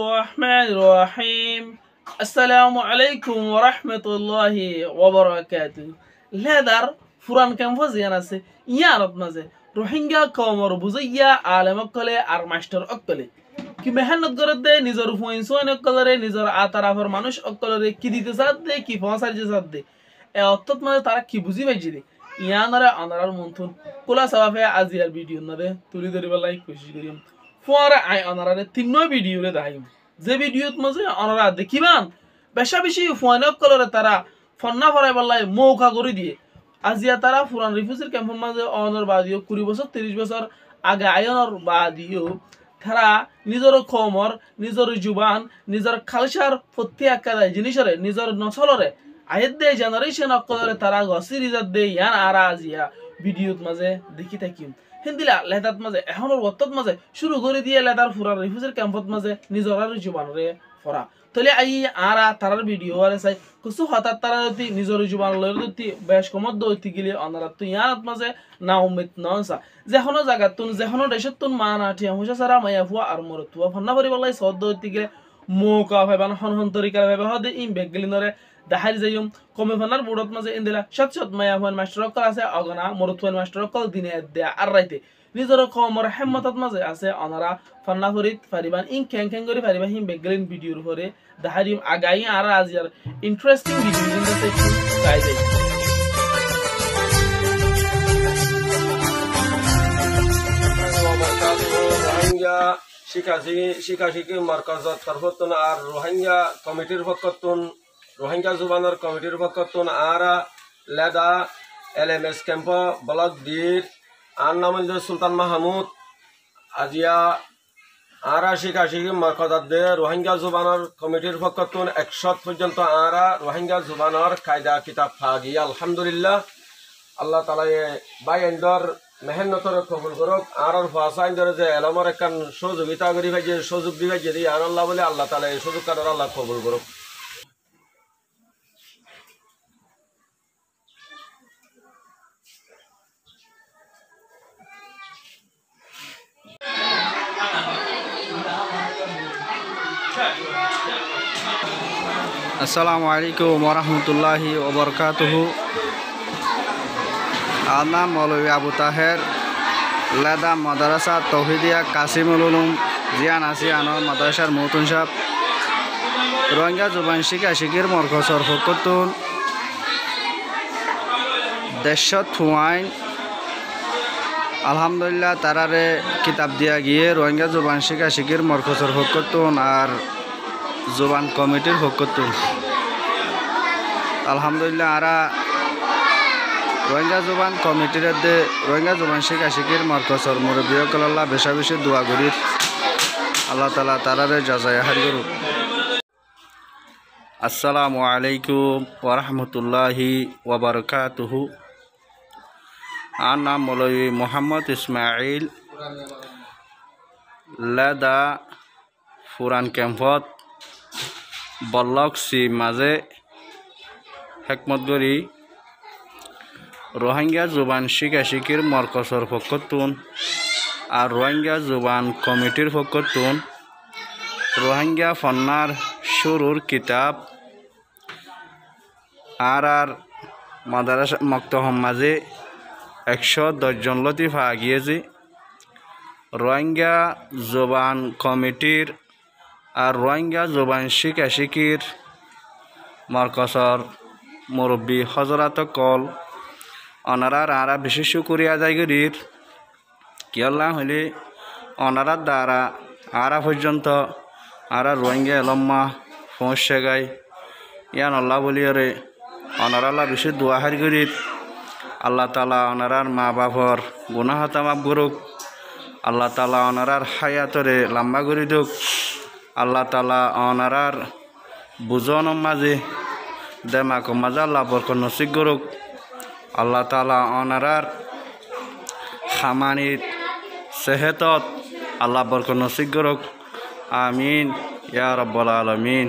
রহমান রহিম আসসালামু আলাইকুম রহমতুল্লাহ ওবরাকাত লেদার ফুরান ক্যাম্পাস ইয়ান আছে ইয়ানত মাঝে রোহিঙ্গা কমর বুঝাইয়া আলেম অকলে আর মাস্টার অকলে কি মেহনত করত দে নিজের ফুয়েন্সুয়ান অকলরে নিজের আতারাফর মানুষ অকলরে কি দিতে চাত দে কি ফসার যে চাত দে এ অর্থাৎ মাঝে তারা কি বুঝি পাইছি দে ইয়ানারে আনারার মন্থন কোলা সাবাফে আজিয়ার ভিডিও না দে তুলি ধরিবার লাইক খুশি করিম ফুয়ারে আই অনারারে তিন্ন ভিডিওরে দাইম যে ভিডিওত মাঝে অনারা দেখিবান বেশা বেশি ফুয়ানক কলরে তারা ফন্না ফরাই পাল্লাই মৌকা করে দিয়ে আজিয়া তারা ফুরান রিফিউজির ক্যাম্পের মাঝে অনর বা দিও কুড়ি বছর তিরিশ বছর আগে আয়নর বা দিও তারা নিজের কমর নিজের জুবান নিজের খালসার প্রত্যেক দেয় জিনিসরে নিজের নসলরে আয়ের দে জেনারেশন অকলরে তারা ঘসি রিজার দে ইয়ান আর আজিয়া ভিডিওত মাঝে দেখি থাকিম হিন্দিলা লেদাত মাঝে এখনো বত্তত মাঝে শুরু করে দিয়ে লেদার ফুরার রিফিউজের ক্যাম্পত মাঝে নিজর নিজরার জীবাণুরে ফরা তলে আই আরা তারার ভিডিও আরে চাই কিছু হঠাৎ তারা যদি নিজৰ জীবন লৈ যদি বেশ কমত দৌতি গেলি অনারাত তুই ইয়ার মাঝে না উমিত নসা যেখনো জাগাত তুন যেখনো দেশত তুন মা নাঠি হুসা সারা মাইয়া ফুয়া আর মরতুয়া ফন্না বলাই সদ দৌতি গেলে মৌকা ভাইবান হন হন তরিকার ভাইবা হদে ইম বেগ গেলি নরে দাহারি যাই কমে ফানার বোর্ডত মাঝে এন্দেলা সৎ সৎ মায়া হুয়ান অকল আছে অগনা মরত মাস্টার অকল দিনে দেয়া আর রাইতে নিজৰ কমৰ হেমত মাজে আছে অনারা ফান্না ফৰিত ফারিবান ইং খ্যাং খেং কৰি ফারিবা হিম বেগলিন ভিডিঅ'ৰ ফৰে দাহাৰিম আগাই আৰু আজি আৰু ইণ্টাৰেষ্টিং ভিডিঅ' চাই যায় শিখা শিখি মার্কাজত তরফতন আর রোহিঙ্গা কমিটির পক্ষতন রোহিঙ্গা জুবানৰ কমিটিৰ পক্ষত তুন আৰা লেদা L M S camp block দিৰ আন নাম সুলতান মাহমুদ আজিয়া শিখি শিকাশি দে রোহিঙ্গা জুবানর কমিটির পক্ষতুন একশত পর্যন্ত আর রোহিঙ্গা জুবানর কায়দা কিতাব ফাগি আলহামদুলিল্লাহ আল্লাহ তালাই বাই এন্ডর মেহেন্নতর কবুল করুক আর ভাষা এন্ডর যে এলমর একখান সহযোগিতা করি ভাই যে সুযোগ দিবে যদি আর আল্লাহ বলে আল্লাহ তালাই সুযোগ কারণ আল্লাহ কবুল করুক আসসালামু আলাইকুম ওরহমতুল্লাহি ওবরকাতহ আমার মৌলী আবু তাহের লাদা মাদ্রাসা তৌহিদিয়া কাসিমুল উলুম জিয়ান নাসিয়ান মাদারাসার মতুন সাহ রোহিঙ্গা জুবান শিকা শিকির মরকসর ফকতুন দেশত থুয়াইন আলহামদুলিল্লাহ তারারে কিতাব দিয়া গিয়ে রোহিঙ্গা জুবান শিকা শিকির মরকসর ফকতুন আর জোবান কমিটির হকতুল আলহামদুলিল্লাহ আরা রোহিঙ্গা জোবান কমিটির দে রোহিঙ্গা জোবান শেখ আশিকের মার্কসর মুরব্বীসকল্লা বেশা বেশি দোয়া গরিব আল্লাহ তালা তারারে যাচাই হারি করুক আসসালামু আলাইকুম ওরহমতুল্লাহি ওবরকাতহু আর নাম মৌলী মোহাম্মদ ইসমাইল লাদা ফুরান ক্যাম্পত বল্লকসি মাঝে হেকমতগরি রোহিঙ্গা জুবান শিকা শিকির মরকসর ফকতুন আর রোহিঙ্গা জুবান কমিটির ফকতুন রোহিঙ্গা ফন্নার শুরুর কিতাব আর আর মাদারাস মক্তহম মাঝে একশো দশজন লতিফা গিয়েছে রোহিঙ্গা জোবান কমিটির আর রোহিঙ্গা জুবাইন শিখ আশিকির মরকসর মুরব্বী হজরত কল অনারার আরা বিশেষ করিয়া জায়গির কেলা হইলে অনারার দ্বারা আরা পর্যন্ত আরা রোহিঙ্গা এলম্মা পৌঁছে গাই ইয়ান আল্লাহ বলিয়ারে অনারাল্লা বেশি দোয়াহার গরিব আল্লাহ তালা অনারার মা বাপর গুণাহতামাপ গরুক আল্লাহ তালা অনারার হায়াতরে লাম্বা গরি আল্লাহ তালা অনারার বুজন মাঝে দেমাক মাজা আল্লাহ বরক নসিক গরুক আল্লাহ তালা অনারার খামানির সেহেতত আল্লাহ বরক নসিক গরুক আমিন ইয়া রব্বুল আলমিন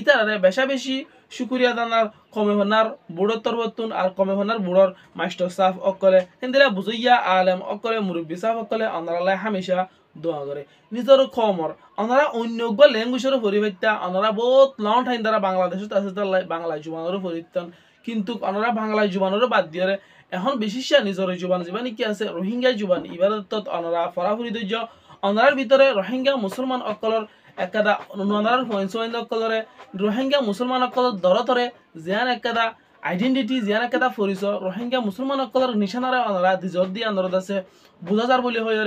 ইতারারে বেশা বেশি শুকুরিয়া দানার কমে হনার বুড়োর তরবতুন আর কমে হনার বুড়োর মাস্টার সাফ অকলে হিন্দিরা বুঝইয়া আলেম অকলে মুরব্বী সাফ অকলে অনারালায় হামেশা দোয়া করে নিজের খমর অনারা অন্য ল্যাঙ্গুয়েজের পরিবর্তা অনারা বহুত লং ঠাইন দ্বারা বাংলাদেশত আছে বাংলা জুবানোর পরিবর্তন কিন্তু অনারা বাংলা জুবানোর বাদ দিয়ে এখন বিশেষ নিজের জুবান জীবান কি আছে রোহিঙ্গা জুবান ইবাদত অনারা ফরাফরি ধৈর্য অনারার ভিতরে রোহিঙ্গা মুসলমান অকলর ಎಕ್ಕದ ನೋಂದರ ಹೊಂಸೋಯಿಂದಕ್ಕಲರೆ ರೋಹಿಂಗ್ಯಾ ಮುಸಲ್ಮಾನಕ್ಕಲ ದರತರೆ ಜಿಯಾನ್ ಎಕ್ಕದ আইডেন্টিটি জিয়ানা কেটা ফরিস রোহিঙ্গা মুসলমানসকলের নিশানারে অনরা দিজত দিয়ে আন্দোলন আছে বুঝা যার বুলি হয়ে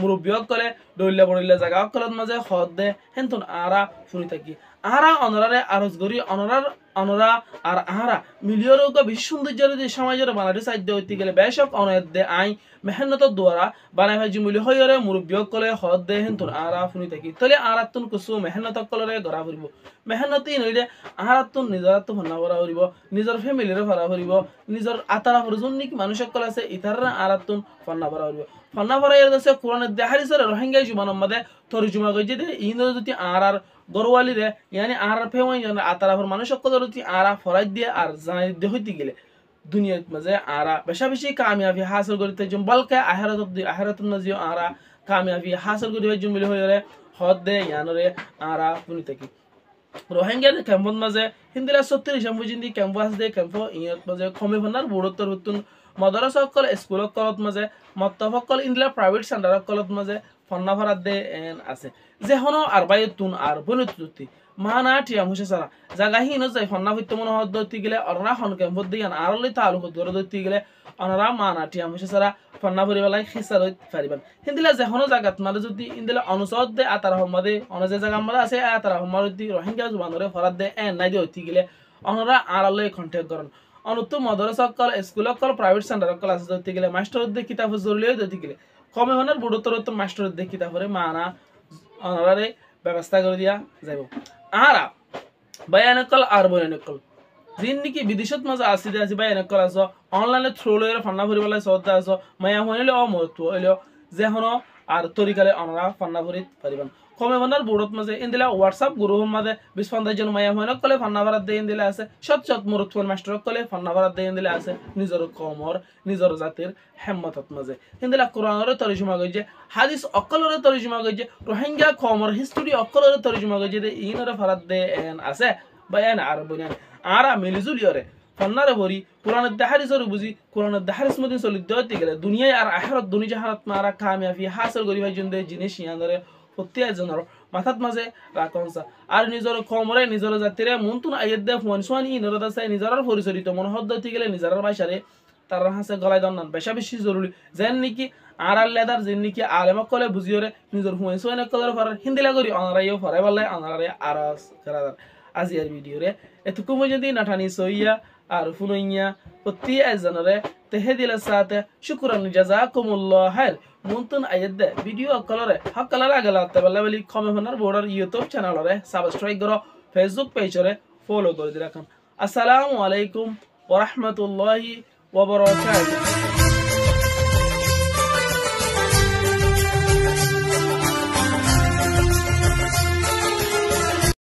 মুরব্বীক কলে দৌলিয়া বড়িলা জাগা অকলত মাঝে হদ দে হেনতন আরা ফুরি থাকি আরা অনরারে আরজ গরি অনরার আমরা আর আহারা মিলিয় রোগ বিশ্ব সৌন্দর্যের যে সমাজের বানাটি সাধ্য হইতে গেলে বেশব অনয়দে আইন মেহনত দ্বারা বানাই ভাই জুমিলি হইরে মুরব্বিয়ক কলে হদ দে হেন্তুন আহারা শুনি থাকি তলে আহারাতুন কুসু মেহনত কলরে গড়া ফুরিব মেহনতি নইলে আহারাতুন আত্ম ভন্না ভরা ফুরিব নিজের ফ্যামিলিরে ভরা ফুরিব নিজের আতারা ফুরজুন নিক মানুষক কল আছে ইতারা আহারাতুন ভন্না ভরা ফুরিব ಫನ್ನವರದಸೆ ಕುರಾನ ದಹರಿಸರ ರೋಹಿಂಗ್ಯಾ ಜುಮಾನ ಮದೆ ತರ್ಜುಮಾ ಗಜಿದೆ ಇನ ಜೊತೆ আর আর গরওয়ালিরে ইয়ানি আর আর ফেওয়াই জন আতারাফর মানুষ সকল রতি আর আর ফরাই দিয়ে আর জানাই দিয়ে হইতে গেলে দুনিয়াত মাঝে আরা বেশা বেশি কামিয়াবি হাসিল করতে জম বলকে আখিরাত আখিরাত নজিও আরা কামিয়াবি হাসিল করিবে জম বলে হইরে হদ দে ইয়ানরে আরা পুনি থাকি রোহিঙ্গার ক্যাম্পত মাঝে হিন্দিরা সত্যি রিসাম্বু জিন্দি ক্যাম্পাস দে ক্যাম্প ইয়াত মাঝে কমে ফনার বড়তর হতুন মদৰাছসকল স্কুলক কলত মাজে মত্তফসকল ইণ্ডিয়া প্ৰাইভেট চেণ্টাৰক কলত মাজে ফন্না ভৰাত দে এন আছে যে হন আৰ তুন আৰ বনু তুতি মা না ঠিয়াম হৈছে চাৰা জাগাহী ফন্না সত্য মন হদ দৈতি গিলে অৰণা হন কেম ভদ দিয়ান আৰ লৈ তাল সুদৰ দৈতি গিলে অনৰা মা না ঠিয়াম হৈছে চাৰা ফন্না ভৰিব লাগে সিচাৰ হৈ ফাৰিবান জাগাত মাৰে যদি ইন্দিলা অনুচৰত দে আতাৰ সম্বাদে অনাজে জাগা মাৰে আছে আতাৰ সম্বাদ যদি ৰহিংগা জোবানৰে দে এন নাই দে উঠি গিলে অনৰা আঁৰলৈ কণ্টেক্ট অনুত্ত মদরসা অক্কল স্কুল অক্কল প্রাইভেট সেন্টার অক্কল আছে ধরতে গেলে মাস্টার উদ্যোগ কিতাব জরুরিও যদি গেলে কমে হনার বুড়োত্তর মাস্টার উদ্যোগ কিতাবরে মানা অনারে ব্যবস্থা করে দিয়া যাব আহারা বায়ান আর বয়ান অক্কল যিন নেকি বিদেশত মাজে আসি আজি বা এনেকুৱা আছ অনলাইনে থ্ৰ লৈ ফান্না ফুৰিবলৈ চৰ্দা আছো মায়া শুনিলে অ মহত্ব যে শুন আৰু তৰিকালে অনৰা ফান্না ফুৰিত পাৰিবা কমে কমেমানার বুড়ত মাঝে ইন্দিলা হোয়াটসঅ্যাপ গ্রুপ মাঝে বিশ পঞ্চাশজন মায়া মহিনক কলে ফান্নাবারাত দিয়ে ইন্দিলা আছে সত সত সৎ মুরুৎফুল মাস্টরক কলে ফান্নাবারাত দিয়ে ইন্দিলা আছে নিজের কমর নিজের জাতির হেম্মতত মাঝে ইন্দিলা কোরআনরে তরিজমা গেছে হাদিস অকলরে তরিজমা গেছে রোহিঙ্গা কমর হিস্ট্রি অকলরে তরিজমা গেছে যে ইনরে ফারাত দে এন আছে বা এন আর বুনিয়ান আরা মিলিজুলিয়রে ফন্নারে ভরি কোরআনের দেহারিসর বুঝি কোরআনের দেহারিস মদিন চলিত হতে গেলে দুনিয়ায় আর আহারত দুনি জাহারত মারা কামিয়াবি হাসিল করি ভাই জিন্দে জিনিস ইয়ানরে ফতি আইজনৰ মাথাত মাঝে রাখা আচ্ছা। আর নিজের কমরে নিজের জাতিরে মন্তুন আইয়ের দে ফোন সোয়ান ই নরদা সাই নিজের পরিচরিত মনহদ্দ হতে গেলে নিজের বাইসারে তার হাসে গলায় দন্দন বেশা বেশি জরুরি যেন নাকি আর আর লেদার যেন নাকি আলেমক কলে বুঝিওরে নিজের হুঁয়ে সোয়ান কলের ফরার হিন্দি লাগরি অনারাইও ফরাই বললে অনারাই আর খেলাদার আজি আর ভিডিওরে এতটুকু পর্যন্ত নাঠানি সইয়া আর ফুনইয়া প্রতি একজনরে ತೆಹದಿಲ ಸಾತ ಶುಕ್ರನ್ ಜಜಾಕುಮುಲ್ಲಾ ಹೈರ್ ಮುಂತನ್ ಅಯ್ಯದ್ದೆ ವಿಡಿಯೋ ಕಲರೆ ಹಕ್ಕಲರ ಆಗಲಾತ್ತ ಬೆಲ್ಲವಲಿ ಕಮೆ ಹೊನ್ನರ್ ಬೋರ್ಡರ್ ಯೂಟ್ಯೂಬ್ ಚಾನಲರೆ সাবস্ক্রাইব করো ফেসবুক পেজরে ফলো করে দিরাকান আসসালামু আলাইকুম ওয়া রাহমাতুল্লাহি ওয়া বারাকাতুহু